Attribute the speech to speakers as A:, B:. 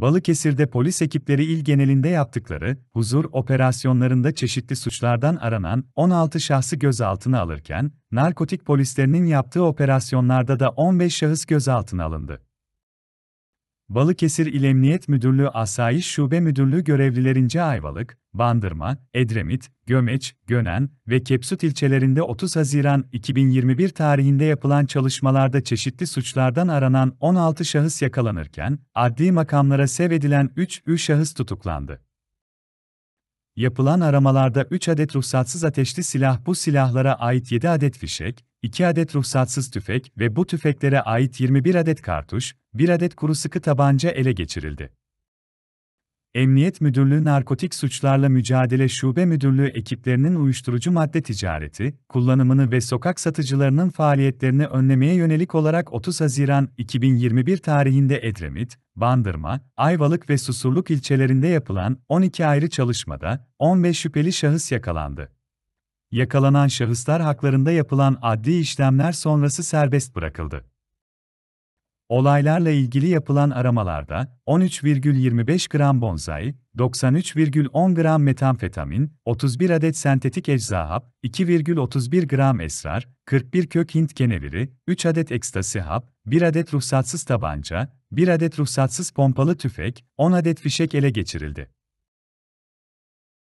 A: Balıkesir'de polis ekipleri il genelinde yaptıkları huzur operasyonlarında çeşitli suçlardan aranan 16 şahsı gözaltına alırken, narkotik polislerinin yaptığı operasyonlarda da 15 şahıs gözaltına alındı. Balıkesir İl Emniyet Müdürlüğü Asayiş Şube Müdürlüğü görevlilerince Ayvalık, Bandırma, Edremit, Gömeç, Gönen ve Kepsut ilçelerinde 30 Haziran 2021 tarihinde yapılan çalışmalarda çeşitli suçlardan aranan 16 şahıs yakalanırken, adli makamlara sev edilen 3 ü şahıs tutuklandı. Yapılan aramalarda 3 adet ruhsatsız ateşli silah bu silahlara ait 7 adet fişek, 2 adet ruhsatsız tüfek ve bu tüfeklere ait 21 adet kartuş, 1 adet kuru sıkı tabanca ele geçirildi. Emniyet Müdürlüğü Narkotik Suçlarla Mücadele Şube Müdürlüğü ekiplerinin uyuşturucu madde ticareti, kullanımını ve sokak satıcılarının faaliyetlerini önlemeye yönelik olarak 30 Haziran 2021 tarihinde Edremit, Bandırma, Ayvalık ve Susurluk ilçelerinde yapılan 12 ayrı çalışmada 15 şüpheli şahıs yakalandı yakalanan şahıslar haklarında yapılan adli işlemler sonrası serbest bırakıldı. Olaylarla ilgili yapılan aramalarda 13,25 gram bonsai, 93,10 gram metamfetamin, 31 adet sentetik ecza hap, 2,31 gram esrar, 41 kök Hint keneviri, 3 adet ekstasi hap, 1 adet ruhsatsız tabanca, 1 adet ruhsatsız pompalı tüfek, 10 adet fişek ele geçirildi.